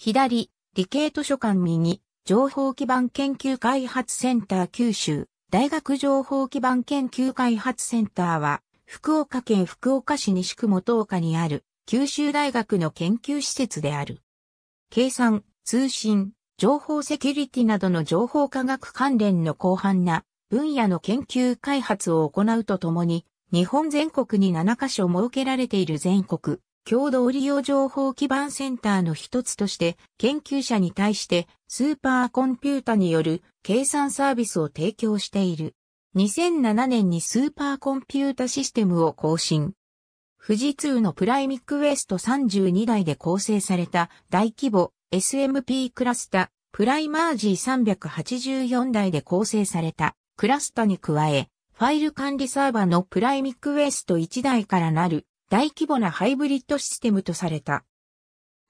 左、理系図書館右、情報基盤研究開発センター九州、大学情報基盤研究開発センターは、福岡県福岡市西区元岡にある、九州大学の研究施設である。計算、通信、情報セキュリティなどの情報科学関連の広範な分野の研究開発を行うとともに、日本全国に7カ所設けられている全国共同利用情報基盤センターの一つとして、研究者に対してスーパーコンピュータによる計算サービスを提供している。2007年にスーパーコンピュータシステムを更新。富士通のプライミックウエスト32台で構成された大規模 SMP クラスタ、プライマージー384台で構成されたクラスタに加え、ファイル管理サーバのプライミックウエスト1台からなる大規模なハイブリッドシステムとされた。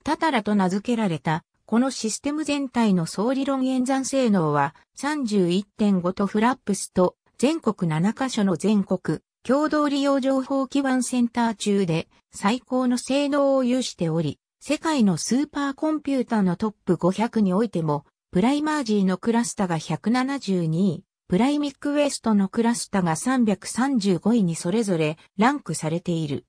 タタラと名付けられた、このシステム全体の総理論演算性能は31.5とフラップスと全国7カ所の全国共同利用情報基盤センター中で最高の性能を有しており、世界のスーパーコンピューターのトップ500においても、プライマージーのクラスタが172位、プライミックウェストのクラスタが335位にそれぞれランクされている。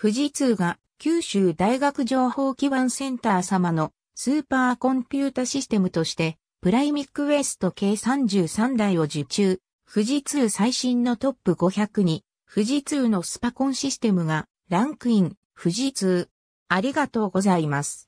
富士通が九州大学情報基盤センター様のスーパーコンピュータシステムとしてプライミックウェスト計33台を受注。富士通最新のトップ500に富士通のスパコンシステムがランクイン。富士通。ありがとうございます。